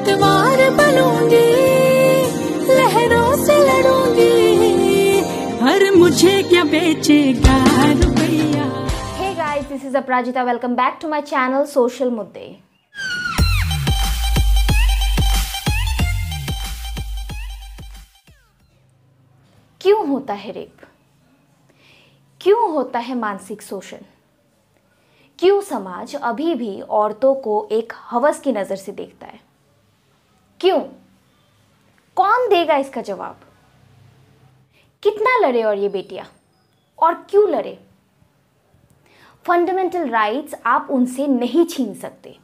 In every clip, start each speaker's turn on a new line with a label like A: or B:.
A: पतवार बनूंगी लहरों से लड़ूंगी हर मुझे क्या बेचेगा रुपया hey guys this is Aparajita welcome back to my channel social मुद्दे क्यों होता है रेप क्यों होता है मानसिक शोषण क्यों समाज अभी भी औरतों को एक हवस की नज़र से देखता है क्यों कौन देगा इसका जवाब कितना लड़े और ये बेटियां और क्यों लड़े फंडामेंटल राइट्स आप उनसे नहीं छीन सकते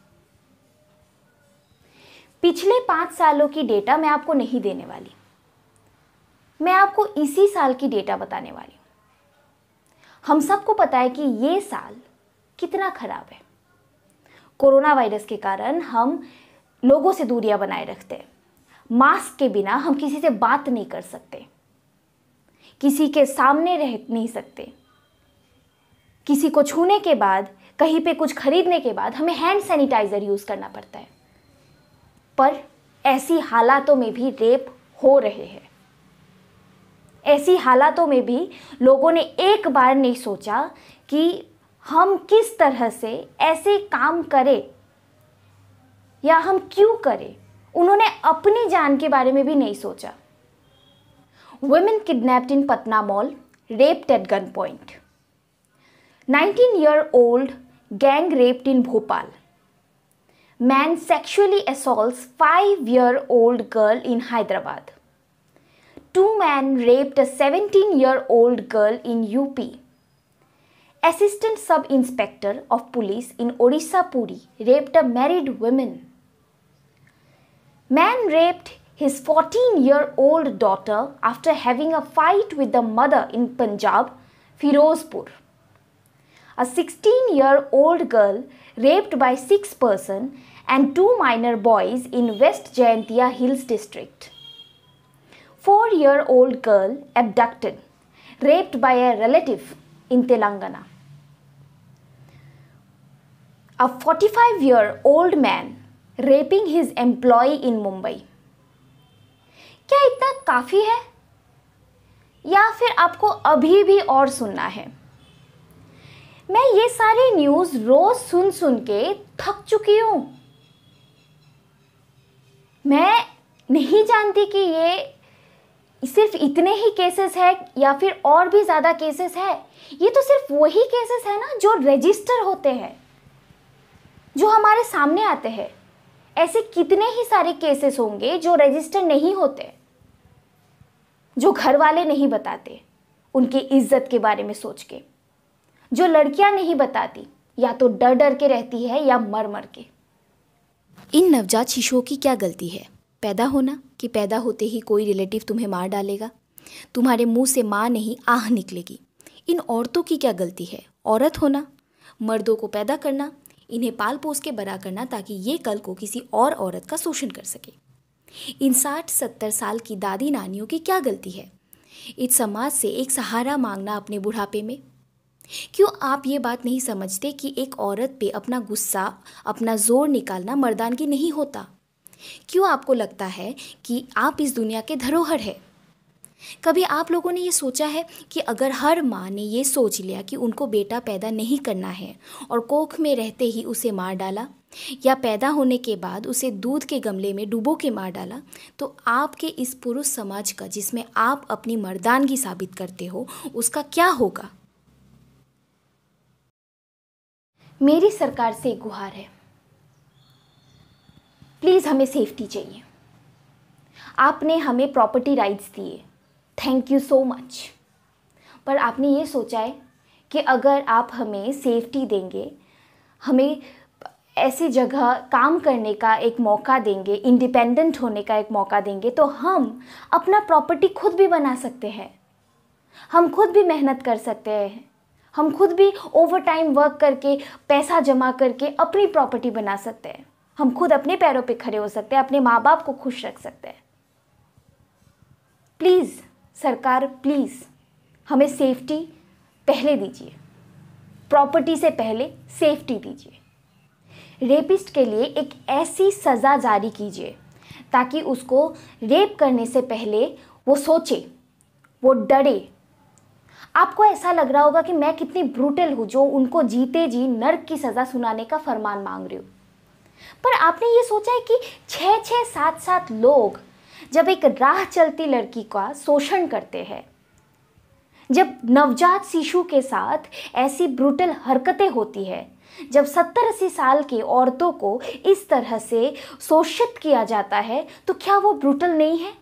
A: पिछले पांच सालों की डेटा मैं आपको नहीं देने वाली मैं आपको इसी साल की डेटा बताने वाली हूं हम सबको पता है कि ये साल कितना खराब है कोरोना वायरस के कारण हम लोगों से दूरियां बनाए रखते हैं मास्क के बिना हम किसी से बात नहीं कर सकते किसी के सामने रह नहीं सकते किसी को छूने के बाद कहीं पे कुछ खरीदने के बाद हमें हैंड सैनिटाइज़र यूज़ करना पड़ता है पर ऐसी हालातों में भी रेप हो रहे हैं ऐसी हालातों में भी लोगों ने एक बार नहीं सोचा कि हम किस तरह से ऐसे काम करें या हम क्यों करें उन्होंने अपनी जान के बारे में भी नहीं सोचा women kidnapped in Patna mall rape at gun point nineteen year old gang raped in Bhopal man sexually assault five year old girl in Hyderabad two man raped a seventeen year old girl in UP assistant sub inspector of police in Odisha Puri raped a married women Man raped his 14 year old daughter after having a fight with the mother in Punjab, Firozpur. A 16 year old girl raped by six persons and two minor boys in West Jayantia Hills district. 4 year old girl abducted, raped by a relative in Telangana. A 45 year old man raping his employ in Mumbai क्या इतना काफ़ी है या फिर आपको अभी भी और सुनना है मैं ये सारी न्यूज़ रोज़ सुन सुन के थक चुकी हूं मैं नहीं जानती कि ये सिर्फ इतने ही केसेस है या फिर और भी ज़्यादा केसेस है ये तो सिर्फ वही केसेस है ना जो रजिस्टर होते हैं जो हमारे सामने आते हैं ऐसे कितने ही सारे केसेस होंगे जो रजिस्टर नहीं होते जो घर वाले नहीं बताते उनकी इज्जत के बारे में सोच के जो लड़कियां नहीं बताती या तो डर डर के रहती है या मर मर के इन नवजात शिशुओं की क्या गलती है पैदा होना कि पैदा होते ही कोई रिलेटिव तुम्हें मार डालेगा तुम्हारे मुंह से मां नहीं आह निकलेगी इन औरतों की क्या गलती है औरत होना मर्दों को पैदा करना इन्हें पाल पोस के बड़ा करना ताकि ये कल को किसी और औरत का शोषण कर सके इन साठ सत्तर साल की दादी नानियों की क्या गलती है इस समाज से एक सहारा मांगना अपने बुढ़ापे में क्यों आप ये बात नहीं समझते कि एक औरत पे अपना गुस्सा अपना जोर निकालना मर्दानगी नहीं होता क्यों आपको लगता है कि आप इस दुनिया के धरोहर है कभी आप लोगों ने ये सोचा है कि अगर हर माँ ने ये सोच लिया कि उनको बेटा पैदा नहीं करना है और कोख में रहते ही उसे मार डाला या पैदा होने के बाद उसे दूध के गमले में डुबो के मार डाला तो आपके इस पुरुष समाज का जिसमें आप अपनी मर्दानगी साबित करते हो उसका क्या होगा मेरी सरकार से एक गुहार है प्लीज़ हमें सेफ्टी चाहिए आपने हमें प्रॉपर्टी राइट्स दिए थैंक यू सो मच पर आपने ये सोचा है कि अगर आप हमें सेफ्टी देंगे हमें ऐसी जगह काम करने का एक मौका देंगे इंडिपेंडेंट होने का एक मौका देंगे तो हम अपना प्रॉपर्टी खुद भी बना सकते हैं हम खुद भी मेहनत कर सकते हैं हम खुद भी ओवर टाइम वर्क करके पैसा जमा करके अपनी प्रॉपर्टी बना सकते हैं हम खुद अपने पैरों पे खड़े हो सकते हैं अपने माँ बाप को खुश रख सकते हैं प्लीज़ सरकार प्लीज़ हमें सेफ्टी पहले दीजिए प्रॉपर्टी से पहले सेफ्टी दीजिए रेपिस्ट के लिए एक ऐसी सज़ा जारी कीजिए ताकि उसको रेप करने से पहले वो सोचे वो डरे आपको ऐसा लग रहा होगा कि मैं कितनी ब्रूटल हूँ जो उनको जीते जी नर्क की सज़ा सुनाने का फरमान मांग रही हूँ पर आपने ये सोचा है कि छः छः सात सात लोग जब एक राह चलती लड़की का शोषण करते हैं जब नवजात शिशु के साथ ऐसी ब्रूटल हरकतें होती है जब सत्तर अस्सी साल की औरतों को इस तरह से शोषित किया जाता है तो क्या वो ब्रूटल नहीं है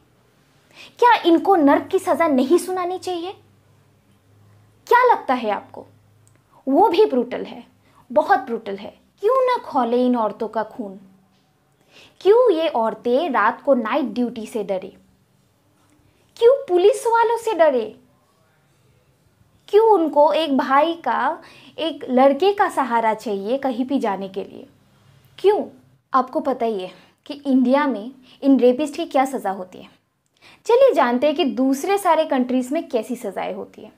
A: क्या इनको नर्क की सज़ा नहीं सुनानी चाहिए क्या लगता है आपको वो भी ब्रूटल है बहुत ब्रूटल है क्यों ना खोले इन औरतों का खून क्यों ये औरतें रात को नाइट ड्यूटी से डरे क्यों पुलिस वालों से डरे क्यों उनको एक भाई का एक लड़के का सहारा चाहिए कहीं भी जाने के लिए क्यों आपको पता ही है कि इंडिया में इन रेपिस्ट की क्या सज़ा होती है चलिए जानते हैं कि दूसरे सारे कंट्रीज़ में कैसी सज़ाएं होती है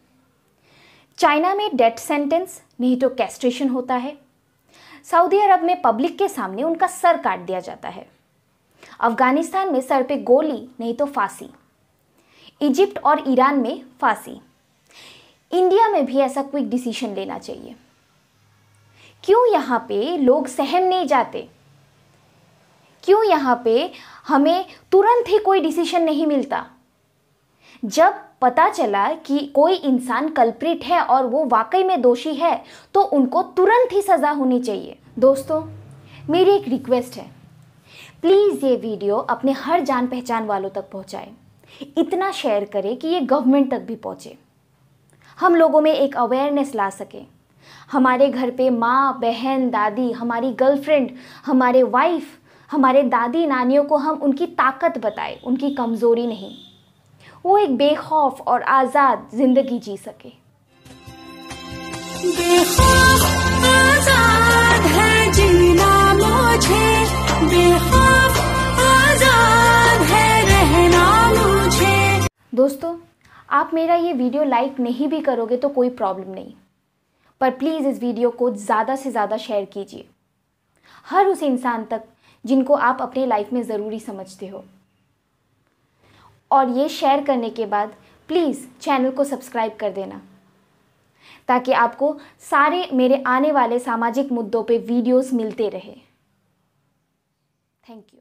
A: चाइना में डेथ सेंटेंस नहीं तो कैस्ट्रेशन होता है सऊदी अरब में पब्लिक के सामने उनका सर काट दिया जाता है अफगानिस्तान में सर पे गोली नहीं तो फांसी इजिप्ट और ईरान में फांसी इंडिया में भी ऐसा क्विक डिसीजन लेना चाहिए क्यों यहाँ पे लोग सहम नहीं जाते क्यों यहाँ पे हमें तुरंत ही कोई डिसीजन नहीं मिलता जब पता चला कि कोई इंसान कल्प्रिट है और वो वाकई में दोषी है तो उनको तुरंत ही सज़ा होनी चाहिए दोस्तों मेरी एक रिक्वेस्ट है प्लीज़ ये वीडियो अपने हर जान पहचान वालों तक पहुँचाएँ इतना शेयर करें कि ये गवर्नमेंट तक भी पहुँचे हम लोगों में एक अवेयरनेस ला सकें हमारे घर पे माँ बहन दादी हमारी गर्लफ्रेंड हमारे वाइफ हमारे दादी नानियों को हम उनकी ताकत बताएं उनकी कमज़ोरी नहीं वो एक बेखौफ और आज़ाद ज़िंदगी जी सके दोस्तों आप मेरा ये वीडियो लाइक नहीं भी करोगे तो कोई प्रॉब्लम नहीं पर प्लीज़ इस वीडियो को ज़्यादा से ज़्यादा शेयर कीजिए हर उस इंसान तक जिनको आप अपने लाइफ में ज़रूरी समझते हो और ये शेयर करने के बाद प्लीज़ चैनल को सब्सक्राइब कर देना ताकि आपको सारे मेरे आने वाले सामाजिक मुद्दों पे वीडियोस मिलते रहे थैंक यू